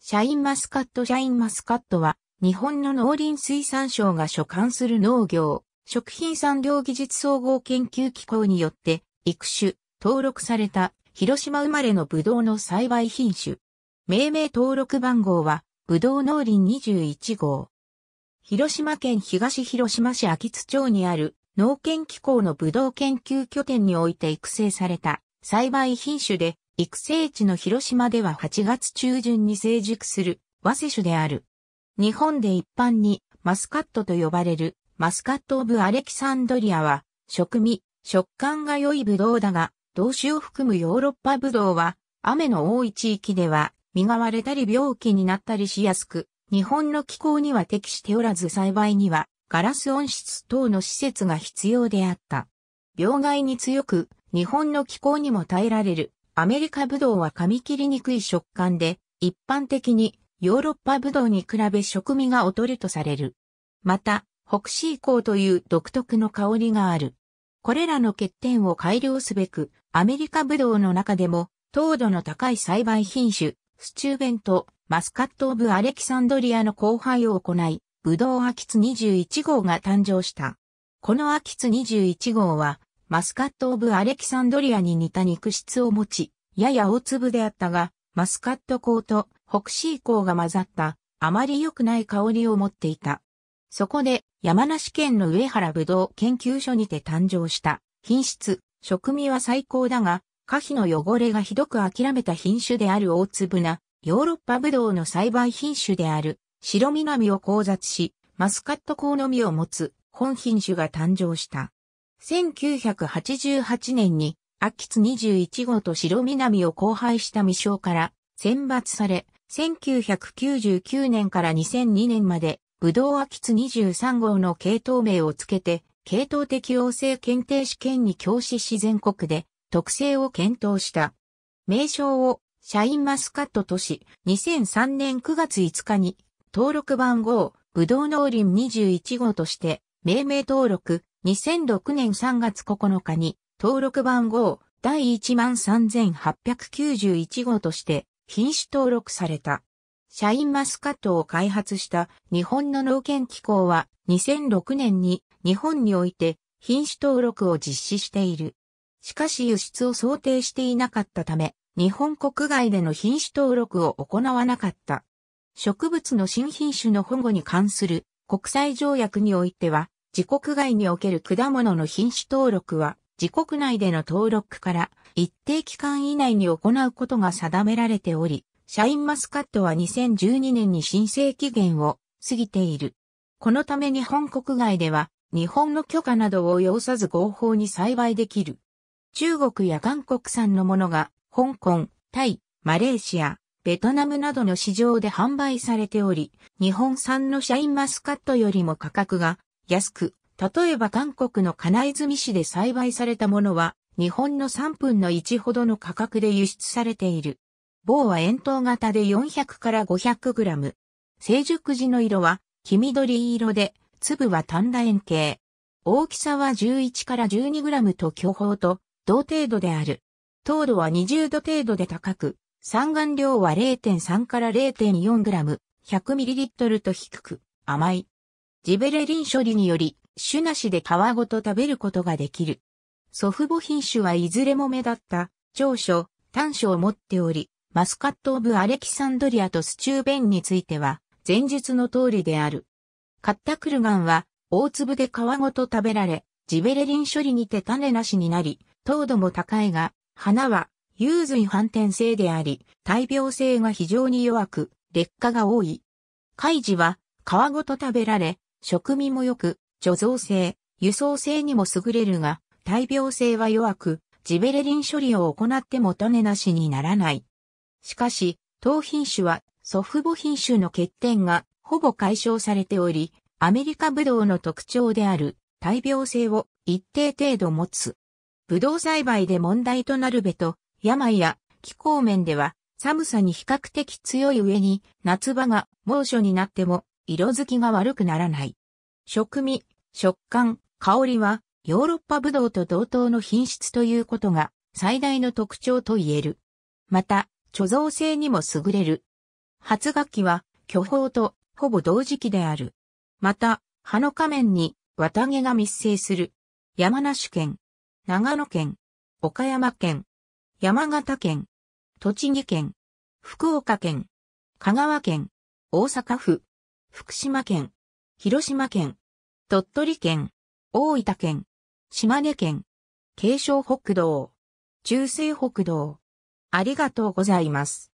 シャインマスカットシャインマスカットは、日本の農林水産省が所管する農業、食品産業技術総合研究機構によって、育種、登録された、広島生まれのブドウの栽培品種。命名登録番号は、ブドウ農林21号。広島県東広島市秋津町にある、農研機構のブドウ研究拠点において育成された栽培品種で、育成地の広島では8月中旬に成熟する和瀬種である。日本で一般にマスカットと呼ばれるマスカット・オブ・アレキサンドリアは食味、食感が良いブドウだが、同種を含むヨーロッパブドウは雨の多い地域では身が割れたり病気になったりしやすく、日本の気候には適しておらず栽培にはガラス温室等の施設が必要であった。病害に強く、日本の気候にも耐えられるアメリカブドウは噛み切りにくい食感で、一般的にヨーロッパブドウに比べ食味が劣るとされる。また、北シーコーという独特の香りがある。これらの欠点を改良すべく、アメリカブドウの中でも、糖度の高い栽培品種、スチューベント、マスカット・オブ・アレキサンドリアの交配を行い、ブドウアキツ21号が誕生した。このアキツ21号は、マスカット・オブ・アレキサンドリアに似た肉質を持ち、やや大粒であったが、マスカット香と北シー香が混ざった、あまり良くない香りを持っていた。そこで、山梨県の上原ぶどう研究所にて誕生した、品質、食味は最高だが、可否の汚れがひどく諦めた品種である大粒な、ヨーロッパぶどうの栽培品種である、白南を交雑し、マスカット香の実を持つ、本品種が誕生した。1988年に、秋津21号と白南を交配した未章から選抜され、1999年から2002年まで、ぶどう秋津23号の系統名をつけて、系統適応性検定試験に教師し全国で特性を検討した。名称をシャインマスカット都市2003年9月5日に登録番号ぶどう農林21号として命名登録、2006年3月9日に、登録番号、第13891号として、品種登録された。シャインマスカットを開発した日本の農研機構は2006年に日本において品種登録を実施している。しかし輸出を想定していなかったため、日本国外での品種登録を行わなかった。植物の新品種の保護に関する国際条約においては、自国外における果物の品種登録は、自国内での登録から一定期間以内に行うことが定められており、シャインマスカットは2012年に申請期限を過ぎている。このため日本国外では、日本の許可などを要さず合法に栽培できる。中国や韓国産のものが、香港、タイ、マレーシア、ベトナムなどの市場で販売されており、日本産のシャインマスカットよりも価格が安く、例えば韓国の金泉市で栽培されたものは、日本の3分の1ほどの価格で輸出されている。棒は円筒型で400から500グラム。成熟時の色は黄緑色で、粒は単楕円形。大きさは11から12グラムと巨峰と同程度である。糖度は20度程度で高く、酸含量は0.3から0.4グラム、100ml と低く、甘い。ジベレリン処理により、種なしで皮ごと食べることができる。祖父母品種はいずれも目立った長所、短所を持っており、マスカット・オブ・アレキサンドリアとスチューベンについては、前述の通りである。カッタクルガンは、大粒で皮ごと食べられ、ジベレリン処理にて種なしになり、糖度も高いが、花は有髄反転性であり、大病性が非常に弱く、劣化が多い。カイジは、皮ごと食べられ、食味も良く、貯蔵性、輸送性にも優れるが、大病性は弱く、ジベレリン処理を行っても種なしにならない。しかし、当品種は祖父母品種の欠点がほぼ解消されており、アメリカブドウの特徴である大病性を一定程度持つ。ブドウ栽培で問題となるべと病や気候面では寒さに比較的強い上に夏場が猛暑になっても色づきが悪くならない。食味、食感、香りはヨーロッパブドウと同等の品質ということが最大の特徴と言える。また、貯蔵性にも優れる。発芽期は巨峰とほぼ同時期である。また、葉の下面に綿毛が密生する。山梨県、長野県、岡山県、山形県、栃木県、福岡県、香川県、大阪府、福島県、広島県、鳥取県、大分県、島根県、京商北道、中西北道。ありがとうございます。